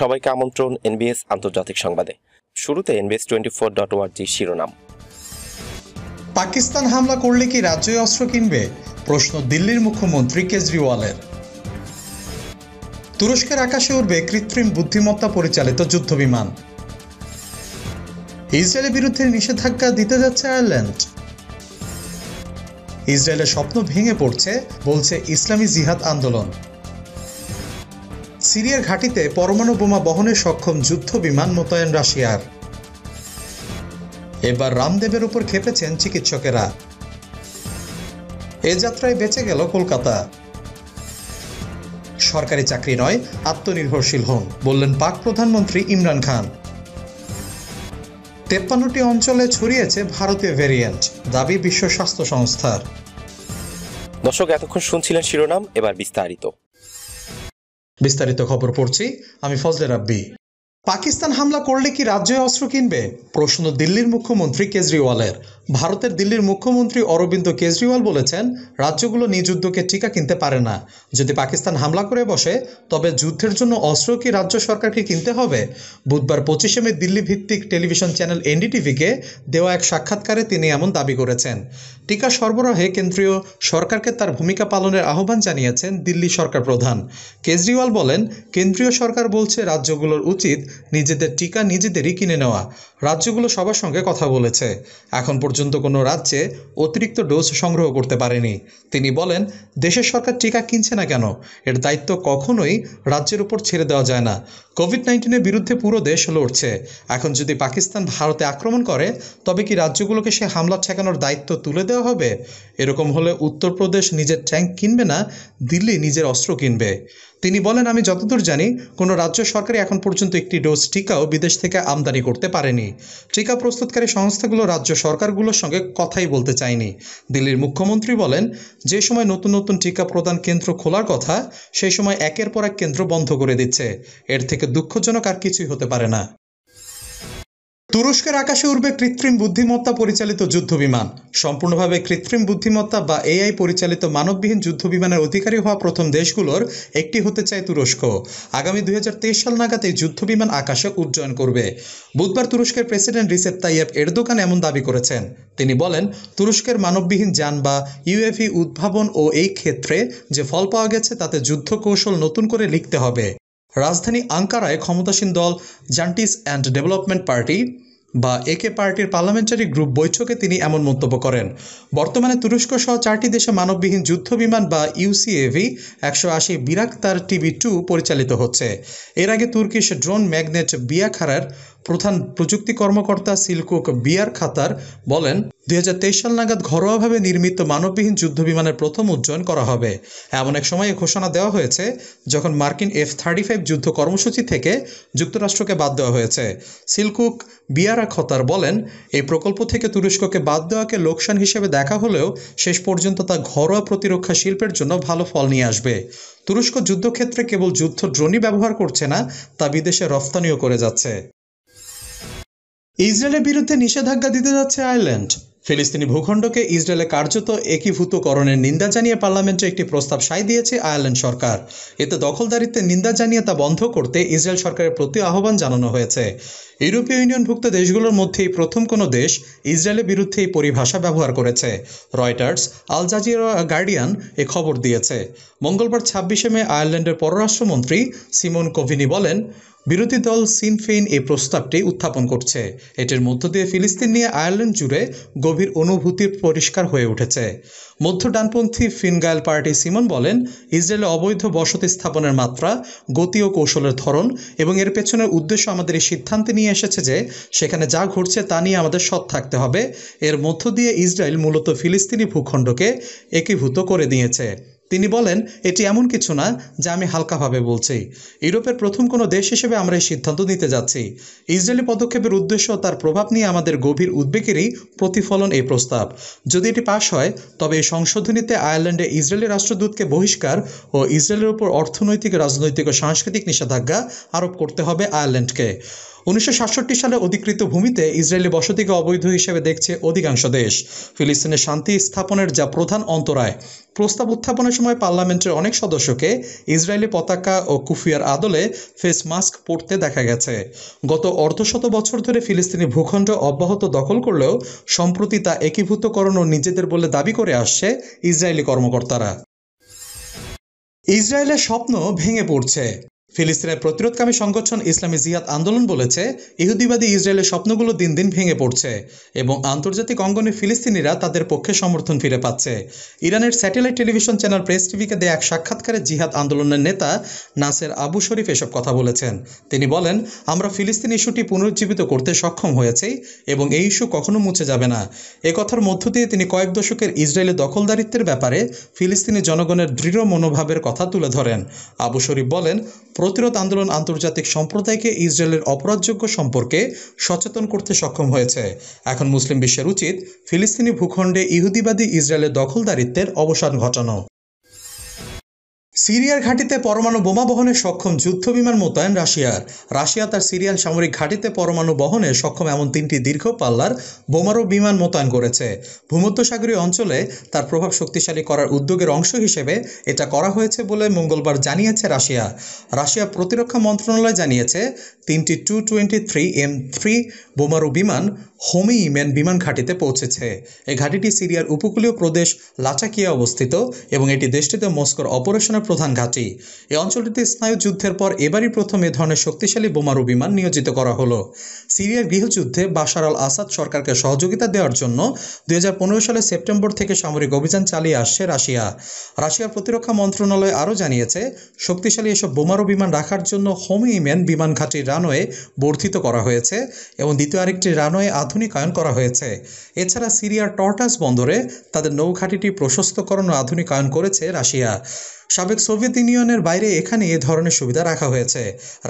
সবাইকে আমন্ত্রণ এনবিএস আন্তর্জাতিক সংবাদে শুরুতে এনবিএস টোয়েন্টি ফোর ডট ওয়ার্জি শিরোনাম পাকিস্তান হামলা করলে কি রাজ্যই অস্ত্র কিনবে প্রশ্ন দিল্লির মুখ্যমন্ত্রী কেজরিওয়ালের তুরস্কের আকাশে উঠবে কৃত্রিম বুদ্ধিমত্তা পরিচালিত যুদ্ধবিমান ইসরায়েলের বিরুদ্ধে নিষেধাজ্ঞা দিতে যাচ্ছে আয়ারল্যান্ড ইসরায়েলের স্বপ্ন ভেঙে পড়ছে বলছে ইসলামী জিহাদ আন্দোলন সিরিয়ার ঘাঁটিতে পরমাণু বোমা বহনে সক্ষম যুদ্ধ বিমান মোতায়েন রাশিয়ার এবার রামদেবের উপর খেপেছেন চিকিৎসকেরা এ যাত্রায় বেঁচে গেল কলকাতা সরকারি চাকরি নয় আত্মনির্ভরশীল হন বললেন পাক প্রধানমন্ত্রী ইমরান খান তেপ্পান্নটি অঞ্চলে ছড়িয়েছে ভারতীয় ভেরিয়েন্ট দাবি বিশ্ব স্বাস্থ্য সংস্থার দর্শক এতক্ষণ শুনছিলেন শিরোনাম এবার বিস্তারিত বিস্তারিত খবর পড়ছি আমি ফজলে রাব্বি পাকিস্তান হামলা করলে কি রাজ্যে অস্ত্র কিনবে প্রশ্ন দিল্লির মুখ্যমন্ত্রী কেজরিওয়ালের ভারতের দিল্লির মুখ্যমন্ত্রী অরবিন্দ কেজরিওয়াল বলেছেন রাজ্যগুলো নিযুদ্ধকে টিকা কিনতে পারে না যদি পাকিস্তান হামলা করে বসে তবে যুদ্ধের জন্য অস্ত্র কি রাজ্য সরকারকে কিনতে হবে বুধবার পঁচিশে মে দিল্লি ভিত্তিক টেলিভিশন চ্যানেল এনডিটিভিকে দেওয়া এক সাক্ষাৎকারে তিনি এমন দাবি করেছেন টিকা সরবরাহে কেন্দ্রীয় সরকারকে তার ভূমিকা পালনের আহ্বান জানিয়েছেন দিল্লি সরকার প্রধান কেজরিওয়াল বলেন কেন্দ্রীয় সরকার বলছে রাজ্যগুলোর উচিত নিজেদের টিকা নিজেদেরই কিনে নেওয়া রাজ্যগুলো সবার সঙ্গে কথা বলেছে এখন পর্যন্ত কোনো রাজ্যে অতিরিক্ত ডোজ সংগ্রহ করতে পারেনি তিনি বলেন দেশের সরকার টিকা কিনছে না কেন এর দায়িত্ব কখনোই রাজ্যের উপর ছেড়ে দেওয়া যায় না কোভিড নাইন্টিনের বিরুদ্ধে পুরো দেশ লড়ছে এখন যদি পাকিস্তান ভারতে আক্রমণ করে তবে কি রাজ্যগুলোকে সে হামলা ঠেকানোর দায়িত্ব তুলে দেওয়া হবে এরকম হলে উত্তরপ্রদেশ নিজের ট্যাঙ্ক কিনবে না দিল্লি নিজের অস্ত্র কিনবে তিনি বলেন আমি যতদূর জানি কোনো রাজ্য সরকারই এখন পর্যন্ত একটি ডোজ টিকাও বিদেশ থেকে আমদানি করতে পারেনি টিকা প্রস্তুতকারী সংস্থাগুলো রাজ্য সরকারগুলোর সঙ্গে কথাই বলতে চায়নি দিল্লির মুখ্যমন্ত্রী বলেন যে সময় নতুন নতুন টিকা প্রদান কেন্দ্র খোলার কথা সেই সময় একের পর এক কেন্দ্র বন্ধ করে দিচ্ছে এর থেকে দুঃখজনক আর কিছুই হতে পারে না তুরস্কের আকাশে উড়বে কৃত্রিম বুদ্ধিমত্তা পরিচালিত যুদ্ধবিমান সম্পূর্ণভাবে কৃত্রিম বুদ্ধিমত্তা বা এআই পরিচালিত মানববিহীন যুদ্ধবিমানের অধিকারী হওয়া প্রথম দেশগুলোর একটি হতে চায় তুরস্ক আগামী দুই সাল নাগাদ এই যুদ্ধবিমান আকাশে উজ্জয়ন করবে বুধবার তুরস্কের প্রেসিডেন্ট রিসেপ তাইয়াব এরদোকান এমন দাবি করেছেন তিনি বলেন তুরস্কের মানববিহীন যান বা ইউএফি উদ্ভাবন ও এই ক্ষেত্রে যে ফল পাওয়া গেছে তাতে যুদ্ধ কৌশল নতুন করে লিখতে হবে রাজধানী আঙ্কারায় ক্ষমতাসীন দল জান্টিস অ্যান্ড ডেভেলপমেন্ট পার্টি বা একে পার্টির পার্লামেন্টারি গ্রুপ বৈঠকে তিনি এমন মন্তব্য করেন বর্তমানে তুরস্ক সহ চারটি দেশে মানববিহীন যুদ্ধ বিমান বা ইউসিএভি একশো আশি বিরাক্তার টিভি টু পরিচালিত হচ্ছে এর আগে তুর্কিশ ড্রোন ম্যাগনেট বিয়াখারার প্রধান প্রযুক্তি কর্মকর্তা সিলকুক বিয়ার খাতার বলেন দুই সাল নাগাদ ঘরোয়াভাবে নির্মিত মানববিহীন বিমানের প্রথম উজ্জয়ন করা হবে এমন এক সময়ে ঘোষণা দেওয়া হয়েছে যখন মার্কিন এফ থার্টি ফাইভ যুদ্ধ কর্মসূচি থেকে যুক্তরাষ্ট্রকে বাদ দেওয়া হয়েছে সিলকুক বিয়ারা খতার বলেন এই প্রকল্প থেকে তুরস্ককে বাদ দেওয়াকে লোকসান হিসেবে দেখা হলেও শেষ পর্যন্ত তা ঘরোয়া প্রতিরক্ষা শিল্পের জন্য ভালো ফল নিয়ে আসবে তুরস্ক যুদ্ধক্ষেত্রে কেবল যুদ্ধ ড্রোনই ব্যবহার করছে না তা বিদেশে রফতানিও করে যাচ্ছে ইসরায়েলের বিরুদ্ধে নিষেধাজ্ঞা দিতে যাচ্ছে আয়ারল্যান্ড ফিলিস্তিনি ভূখণ্ডকে ইসরায়েলে কার্যত একীভূতকরণের নিন্দা জানিয়ে পার্লামেন্টে একটি প্রস্তাব সাই দিয়েছে আয়ারল্যান্ড সরকার এতে দখলদারিত্বের নিন্দা জানিয়ে তা বন্ধ করতে ইসরায়েল সরকারের প্রতি আহ্বান জানানো হয়েছে ইউরোপীয় ইউনিয়নভুক্ত দেশগুলোর মধ্যেই প্রথম কোনো দেশ ইসরায়েলের বিরুদ্ধে এই পরিভাষা ব্যবহার করেছে রয়টার্স আল জাজিরা গার্ডিয়ান এ খবর দিয়েছে মঙ্গলবার ছাব্বিশে মে আয়ারল্যান্ডের পররাষ্ট্রমন্ত্রী সিমন কোভিনি বলেন বিরোধী দল সিনফেইন এই প্রস্তাবটি উত্থাপন করছে এটির মধ্য দিয়ে ফিলিস্তিন নিয়ে আয়ারল্যান্ড জুড়ে গভীর অনুভূতি পরিষ্কার হয়ে উঠেছে মধ্য ডানপন্থী ফিনগায়াল পার্টি সিমন বলেন ইসরায়েলে অবৈধ বসতি স্থাপনের মাত্রা গতি ও কৌশলের ধরন এবং এর পেছনের উদ্দেশ্য আমাদের এই সিদ্ধান্তে নিয়ে এসেছে যে সেখানে যা ঘটছে তা নিয়ে আমাদের সৎ থাকতে হবে এর মধ্য দিয়ে ইসরায়েল মূলত ফিলিস্তিনি ভূখণ্ডকে একীভূত করে দিয়েছে তিনি বলেন এটি এমন কিছু না যা আমি হালকাভাবে বলছি ইউরোপের প্রথম কোনো দেশ হিসেবে আমরা এই সিদ্ধান্ত নিতে যাচ্ছি ইসরায়েলি পদক্ষেপের উদ্দেশ্য তার প্রভাব নিয়ে আমাদের গভীর উদ্বেগেরই প্রতিফলন এই প্রস্তাব যদি এটি পাশ হয় তবে এই সংশোধনীতে আয়ারল্যান্ডে ইসরায়েলি রাষ্ট্রদূতকে বহিষ্কার ও ইসরায়েলের উপর অর্থনৈতিক রাজনৈতিক ও সাংস্কৃতিক নিষেধাজ্ঞা আরোপ করতে হবে আয়ারল্যান্ডকে উনিশশো সালে অধিকৃত ভূমিতে ইসরায়েলি বসতিকে অবৈধ হিসেবে দেখছে অধিকাংশ দেশ ফিলিস্তিনে শান্তি স্থাপনের যা প্রধান অন্তরায় প্রস্তাব উত্থাপনের সময় পার্লামেন্টের অনেক সদস্যকে ইসরায়েলি পতাকা ও কুফিয়ার আদলে ফেস মাস্ক পরতে দেখা গেছে গত অর্ধশত বছর ধরে ফিলিস্তিনি ভূখণ্ড অব্যাহত দখল করলেও সম্প্রতি তা একীভূতকরণ ও নিজেদের বলে দাবি করে আসছে ইসরায়েলি কর্মকর্তারা ইসরায়েলের স্বপ্ন ভেঙে পড়ছে ফিলিস্তিনের প্রতিরোধকামী সংগঠন ইসলামী জিহাদ আন্দোলন বলেছে ইহুদিবাদী ইসরায়েলের স্বপ্নগুলো দিন দিন ভেঙে পড়ছে এবং আন্তর্জাতিক অঙ্গনে ফিলিস্তিনিরা তাদের পক্ষে সমর্থন ফিরে পাচ্ছে ইরানের স্যাটেলাইট টেলিভিশন চ্যানেল প্রেস টিভিকে দেয়া এক সাক্ষাৎকারে জিহাদ আন্দোলনের নেতা নাসের আবু শরীফ এসব কথা বলেছেন তিনি বলেন আমরা ফিলিস্তিন ইস্যুটি পুনরুজ্জীবিত করতে সক্ষম হয়েছি এবং এই ইস্যু কখনো মুছে যাবে না এ কথার মধ্য দিয়ে তিনি কয়েক দশকের ইসরায়েলের দখলদারিত্বের ব্যাপারে ফিলিস্তিনি জনগণের দৃঢ় মনোভাবের কথা তুলে ধরেন আবু শরীফ বলেন প্রতিরোধ আন্দোলন আন্তর্জাতিক সম্প্রদায়কে ইসরায়েলের অপরাধযোগ্য সম্পর্কে সচেতন করতে সক্ষম হয়েছে এখন মুসলিম বিশ্বের উচিত ফিলিস্তিনি ভূখণ্ডে ইহুদিবাদী ইসরায়েলের দখলদারিত্বের অবসান ঘটানো সিরিয়ার ঘাঁটিতে পরমাণু বোমা বহনে সক্ষম যুদ্ধ বিমান মোতায়েন রাশিয়ার রাশিয়া তার সিরিয়ান সামরিক ঘাঁটিতে পরমাণু বহনে সক্ষম এমন তিনটি দীর্ঘ পাল্লার বোমারু বিমান মোতায়েন করেছে ভূমধ্যসাগরীয় অঞ্চলে তার প্রভাব শক্তিশালী করার উদ্যোগের অংশ হিসেবে এটা করা হয়েছে বলে মঙ্গলবার জানিয়েছে রাশিয়া রাশিয়া প্রতিরক্ষা মন্ত্রণালয় জানিয়েছে তিনটি two twenty three M three বোমারু বিমান হোমি ইমেন বিমান ঘাঁটিতে পৌঁছেছে এই ঘাঁটিটি সিরিয়ার উপকূলীয় প্রদেশ লাচাকিয়া অবস্থিত এবং এটি দেশটিতে মস্কোর অপারেশনের প্রধান ঘাঁটি এই অঞ্চলটিতে স্নায়ু যুদ্ধের পর এবারই প্রথম এ ধরনের শক্তিশালী বোমারু বিমান নিয়োজিত করা হলো সিরিয়ার গৃহযুদ্ধে বাশার আল আসাদ সরকারকে সহযোগিতা দেওয়ার জন্য দুই সালে সেপ্টেম্বর থেকে সামরিক অভিযান চালিয়ে আসছে রাশিয়া রাশিয়ার প্রতিরক্ষা মন্ত্রণালয় আরও জানিয়েছে শক্তিশালী এসব বোমারু বিমান রাখার জন্য হোমি ইমেন বিমান ঘাঁটির রানওয়ে বর্ধিত করা হয়েছে এবং দ্বিতীয় আরেকটি রানওয়ে আধুনিকায়ন করা হয়েছে এছাড়া সিরিয়ার টর্টাস বন্দরে তাদের নৌঘাটিটি প্রশস্তকরণ ও আধুনিকায়ন করেছে রাশিয়া সাবেক সোভিয়েত ইউনিয়নের বাইরে এখানে এ ধরনের সুবিধা রাখা হয়েছে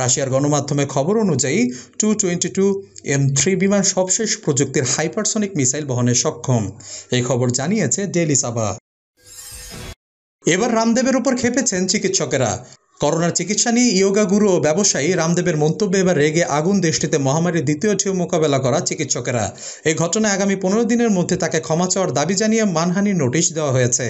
রাশিয়ার গণমাধ্যমে খবর অনুযায়ী two twenty two M three বিমান সবশেষ প্রযুক্তির হাইপারসনিক মিসাইল বহনে সক্ষম এই খবর জানিয়েছে ডেলি সাবা এবার রামদেবের উপর খেপেছেন চিকিৎসকেরা করোনার চিকিৎসা নিয়ে ইয়োগা গুরু ও ব্যবসায়ী রামদেবের মন্তব্যে এবার রেগে আগুন দেশটিতে মহামারীর দ্বিতীয় ঢেউ মোকাবেলা করা চিকিৎসকেরা এই ঘটনায় আগামী পনেরো দিনের মধ্যে তাকে ক্ষমা চাওয়ার দাবি জানিয়ে মানহানির নোটিশ দেওয়া হয়েছে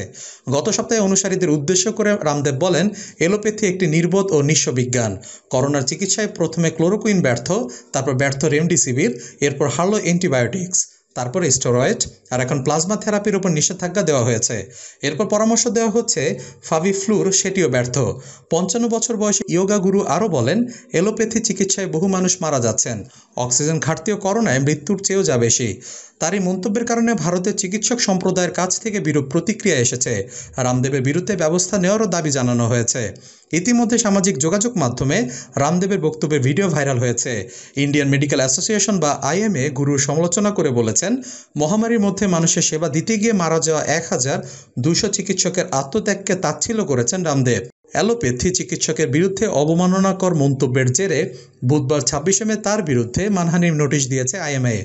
গত সপ্তাহে অনুসারীদের উদ্দেশ্য করে রামদেব বলেন এলোপ্যাথি একটি নির্বোধ ও নিঃস্ব বিজ্ঞান করোনার চিকিৎসায় প্রথমে ক্লোরোকুইন ব্যর্থ তারপর ব্যর্থ রেমডিসিভির এরপর হারলো অ্যান্টিবায়োটিক্স তারপরে স্টেরয়েড আর এখন প্লাজমা থেরাপির উপর নিষেধাজ্ঞা দেওয়া হয়েছে এরপর পরামর্শ দেওয়া হচ্ছে ফাবি ফ্লুর সেটিও ব্যর্থ পঞ্চান্ন বছর বয়সী ইয়োগা গুরু আরও বলেন এলোপ্যাথি চিকিৎসায় বহু মানুষ মারা যাচ্ছেন অক্সিজেন ঘাটতিও করোনায় মৃত্যুর চেয়েও যা বেশি তার এই মন্তব্যের কারণে ভারতের চিকিৎসক সম্প্রদায়ের কাছ থেকে বিরূপ প্রতিক্রিয়া এসেছে রামদেবের বিরুদ্ধে ব্যবস্থা নেওয়ারও দাবি জানানো হয়েছে ইতিমধ্যে সামাজিক যোগাযোগ মাধ্যমে রামদেবের বক্তব্যের ভিডিও ভাইরাল হয়েছে ইন্ডিয়ান মেডিকেল অ্যাসোসিয়েশন বা আইএমএ গুরুর সমালোচনা করে বলেছেন মহামারীর মধ্যে মানুষের সেবা দিতে গিয়ে মারা যাওয়া এক হাজার দুশো চিকিৎসকের আত্মত্যাগকে তাচ্ছিল্য করেছেন রামদেব অ্যালোপ্যাথি চিকিৎসকের বিরুদ্ধে অবমাননাকর মন্তব্যের জেরে বুধবার ছাব্বিশে মে তার বিরুদ্ধে মানহানির নোটিশ দিয়েছে আইএমএ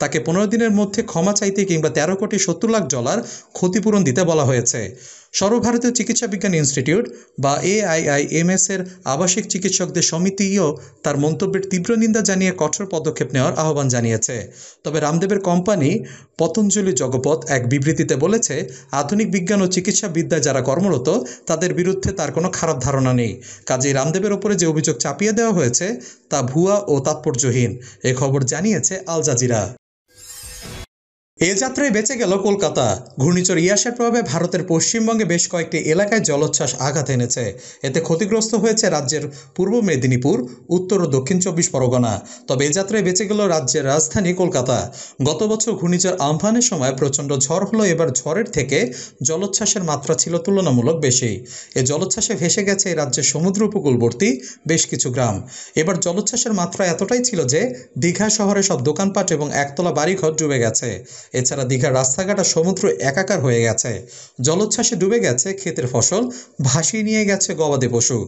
তাকে পনেরো দিনের মধ্যে ক্ষমা চাইতে কিংবা তেরো কোটি সত্তর লাখ ডলার ক্ষতিপূরণ দিতে বলা হয়েছে সর্বভারতীয় চিকিৎসা বিজ্ঞান ইনস্টিটিউট বা এআইআইএমএস এর আবাসিক চিকিৎসকদের সমিতিও তার মন্তব্যের তীব্র নিন্দা জানিয়ে কঠোর পদক্ষেপ নেওয়ার আহ্বান জানিয়েছে তবে রামদেবের কোম্পানি পতঞ্জলি জগপথ এক বিবৃতিতে বলেছে আধুনিক বিজ্ঞান ও চিকিৎসা বিদ্যায় যারা কর্মরত তাদের বিরুদ্ধে তার কোনো খারাপ ধারণা নেই কাজেই রামদেবের ওপরে যে অভিযোগ চাপিয়ে দেওয়া হয়েছে তা ভুয়া ও তাৎপর্যহীন এ খবর জানিয়েছে আল জাজিরা এ যাত্রায় বেঁচে গেল কলকাতা ঘূর্ণিঝড় ইয়াসের প্রভাবে ভারতের পশ্চিমবঙ্গে বেশ কয়েকটি এলাকায় জলোচ্ছ্বাস আঘাত এনেছে এতে ক্ষতিগ্রস্ত হয়েছে রাজ্যের পূর্ব মেদিনীপুর উত্তর ও দক্ষিণ চব্বিশ পরগনা তবে এ যাত্রায় বেঁচে গেল রাজ্যের রাজধানী কলকাতা গত বছর ঘূর্ণিঝড় আমফানের সময় প্রচণ্ড ঝড় হলো এবার ঝড়ের থেকে জলোচ্ছ্বাসের মাত্রা ছিল তুলনামূলক বেশি এ জলোচ্ছ্বাসে ভেসে গেছে এই রাজ্যের সমুদ্র উপকূলবর্তী বেশ কিছু গ্রাম এবার জলোচ্ছ্বাসের মাত্রা এতটাই ছিল যে দীঘা শহরে সব দোকানপাট এবং একতলা বাড়িঘর ডুবে গেছে এছাড়া দীঘার রাস্তাঘাট সমুদ্র একাকার হয়ে গেছে জলোচ্ছ্বাসে ডুবে গেছে ক্ষেতের ফসল ভাসিয়ে নিয়ে গেছে গবাদি পশু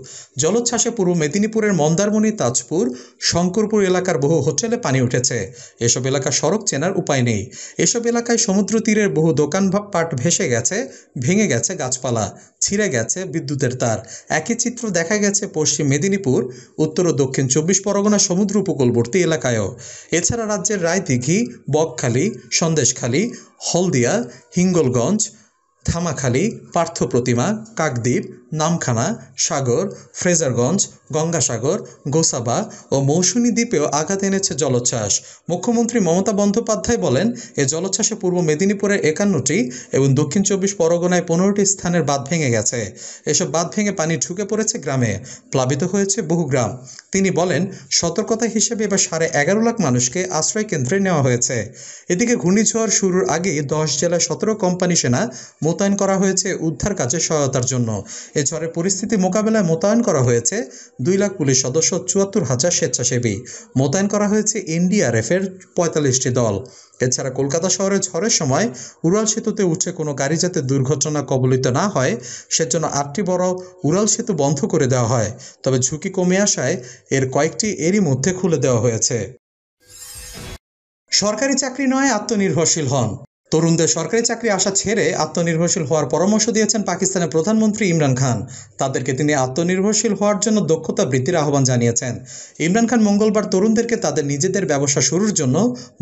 জলোচ্ছ্বাসে পূর্ব মেদিনীপুরের মন্দারমণি তাজপুর শঙ্করপুর এলাকার বহু হোটেলে পানি উঠেছে এসব এলাকা সড়ক চেনার উপায় নেই এসব এলাকায় সমুদ্র তীরের বহু দোকান পাট ভেসে গেছে ভেঙে গেছে গাছপালা ছিঁড়ে গেছে বিদ্যুতের তার একই চিত্র দেখা গেছে পশ্চিম মেদিনীপুর উত্তর ও দক্ষিণ চব্বিশ পরগনা সমুদ্র উপকূলবর্তী এলাকায়ও এছাড়া রাজ্যের রায়দিঘি বকখালি সন্দেশ সন্দেশখালী হলদিয়া হিঙ্গলগঞ্জ ধামাখালী পার্থপ্রতিমা কাকদ্বীপ নামখানা সাগর ফ্রেজারগঞ্জ গঙ্গাসাগর গোসাবা ও মৌসুমী দ্বীপেও আঘাত এনেছে জলোচ্ছ্বাস মুখ্যমন্ত্রী মমতা বন্দ্যোপাধ্যায় বলেন এ জলোচ্ছ্বাসে পূর্ব মেদিনীপুরের একান্নটি এবং দক্ষিণ চব্বিশ পরগনায় পনেরোটি স্থানের বাঁধ ভেঙে গেছে এসব বাঁধ ভেঙে পানি ঢুকে পড়েছে গ্রামে প্লাবিত হয়েছে বহু গ্রাম তিনি বলেন সতর্কতা হিসেবে এবার সাড়ে এগারো লাখ মানুষকে আশ্রয় কেন্দ্রে নেওয়া হয়েছে এদিকে ঘূর্ণিঝড় শুরুর আগে দশ জেলায় সতেরো কোম্পানি সেনা মোতায়েন করা হয়েছে উদ্ধার কাজে সহায়তার জন্য এ ঝড়ের পরিস্থিতি মোকাবেলায় মোতায়েন করা হয়েছে দুই লাখ পুলিশ সদস্য চুয়াত্তর হাজার স্বেচ্ছাসেবী মোতায়েন করা হয়েছে এনডিআরএফের পঁয়তাল্লিশটি দল এছাড়া কলকাতা শহরে ঝড়ের সময় উড়াল সেতুতে উঠে কোনো গাড়ি যাতে দুর্ঘটনা কবলিত না হয় সেজন্য আটটি বড় উড়াল সেতু বন্ধ করে দেওয়া হয় তবে ঝুঁকি কমে আসায় এর কয়েকটি এরই মধ্যে খুলে দেওয়া হয়েছে সরকারি চাকরি নয় আত্মনির্ভরশীল হন তরুণদের সরকারি চাকরি আশা ছেড়ে আত্মনির্ভরশীল হওয়ার পরামর্শ দিয়েছেন পাকিস্তানের প্রধানমন্ত্রী ইমরান খান তাদেরকে তিনি আত্মনির্ভরশীল হওয়ার জন্য দক্ষতা বৃদ্ধির আহ্বান জানিয়েছেন ইমরান খান মঙ্গলবার তরুণদেরকে তাদের নিজেদের ব্যবসা শুরুর জন্য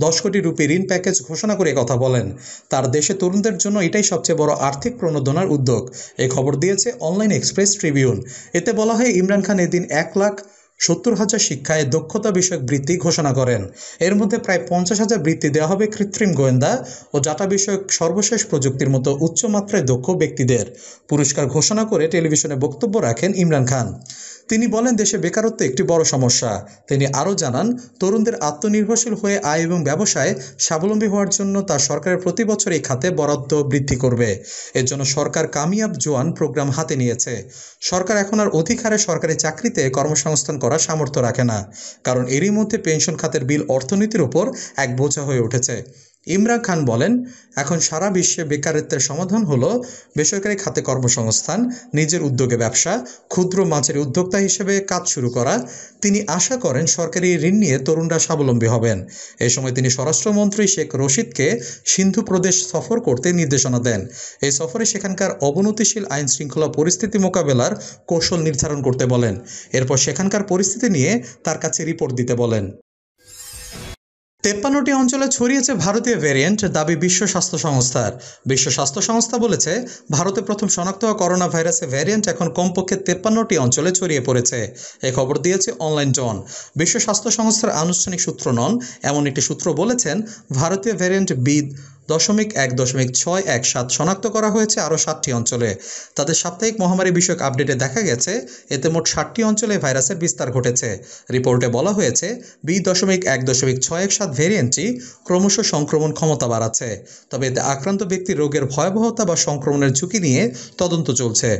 দশ কোটি রুপি ঋণ প্যাকেজ ঘোষণা করে কথা বলেন তার দেশে তরুণদের জন্য এটাই সবচেয়ে বড় আর্থিক প্রণোদনার উদ্যোগ এ খবর দিয়েছে অনলাইন এক্সপ্রেস ট্রিবিউন এতে বলা হয় ইমরান খান এদিন এক লাখ সত্তর হাজার শিক্ষায় দক্ষতা বিষয়ক বৃত্তি ঘোষণা করেন এর মধ্যে প্রায় পঞ্চাশ হাজার বৃত্তি দেওয়া হবে কৃত্রিম গোয়েন্দা ও ডাটা বিষয়ক সর্বশেষ প্রযুক্তির মতো উচ্চমাত্রায় দক্ষ ব্যক্তিদের পুরস্কার ঘোষণা করে টেলিভিশনে বক্তব্য রাখেন ইমরান খান তিনি বলেন দেশে বেকারত্ব একটি বড় সমস্যা তিনি আরও জানান তরুণদের আত্মনির্ভরশীল হয়ে আয় এবং ব্যবসায় স্বাবলম্বী হওয়ার জন্য তার সরকারের প্রতি বছর এই খাতে বরাদ্দ বৃদ্ধি করবে এর জন্য সরকার কামিয়াব জোয়ান প্রোগ্রাম হাতে নিয়েছে সরকার এখন আর অধিক হারে সরকারি চাকরিতে কর্মসংস্থান করার সামর্থ্য রাখে না কারণ এরই মধ্যে পেনশন খাতের বিল অর্থনীতির উপর এক বোঝা হয়ে উঠেছে ইমরান খান বলেন এখন সারা বিশ্বে বেকারত্বের সমাধান হল বেসরকারি খাতে কর্মসংস্থান নিজের উদ্যোগে ব্যবসা ক্ষুদ্র মাছের উদ্যোক্তা হিসেবে কাজ শুরু করা তিনি আশা করেন সরকারি ঋণ নিয়ে তরুণরা স্বাবলম্বী হবেন এ সময় তিনি স্বরাষ্ট্রমন্ত্রী শেখ রশিদকে সিন্ধু প্রদেশ সফর করতে নির্দেশনা দেন এই সফরে সেখানকার অবনতিশীল আইন শৃঙ্খলা পরিস্থিতি মোকাবেলার কৌশল নির্ধারণ করতে বলেন এরপর সেখানকার পরিস্থিতি নিয়ে তার কাছে রিপোর্ট দিতে বলেন তেপ্পান্নটি অঞ্চলে ছড়িয়েছে ভারতীয় ভ্যারিয়েন্ট দাবি বিশ্ব স্বাস্থ্য সংস্থার বিশ্ব স্বাস্থ্য সংস্থা বলেছে ভারতে প্রথম শনাক্ত হওয়া করোনা ভাইরাসের ভ্যারিয়েন্ট এখন কমপক্ষে তেপ্পান্নটি অঞ্চলে ছড়িয়ে পড়েছে এ খবর দিয়েছে অনলাইন জন বিশ্ব স্বাস্থ্য সংস্থার আনুষ্ঠানিক সূত্র নন এমন একটি সূত্র বলেছেন ভারতীয় ভ্যারিয়েন্ট বি দশমিক এক দশমিক ছয় এক সাত শনাক্ত করা হয়েছে আরও সাতটি অঞ্চলে তাদের সাপ্তাহিক মহামারী বিষয়ক আপডেটে দেখা গেছে এতে মোট ষাটটি অঞ্চলে ভাইরাসের বিস্তার ঘটেছে রিপোর্টে বলা হয়েছে বি দশমিক এক দশমিক ছয় এক সাত ভেরিয়েন্টটি ক্রমশ সংক্রমণ ক্ষমতা বাড়াচ্ছে তবে এতে আক্রান্ত ব্যক্তি রোগের ভয়াবহতা বা সংক্রমণের ঝুঁকি নিয়ে তদন্ত চলছে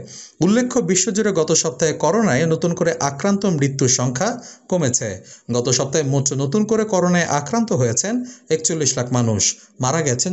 উল্লেখ্য বিশ্বজুড়ে গত সপ্তাহে করোনায় নতুন করে আক্রান্ত মৃত্যুর সংখ্যা কমেছে গত সপ্তাহে মোট নতুন করে করোনায় আক্রান্ত হয়েছেন একচল্লিশ লাখ মানুষ মারা গেছেন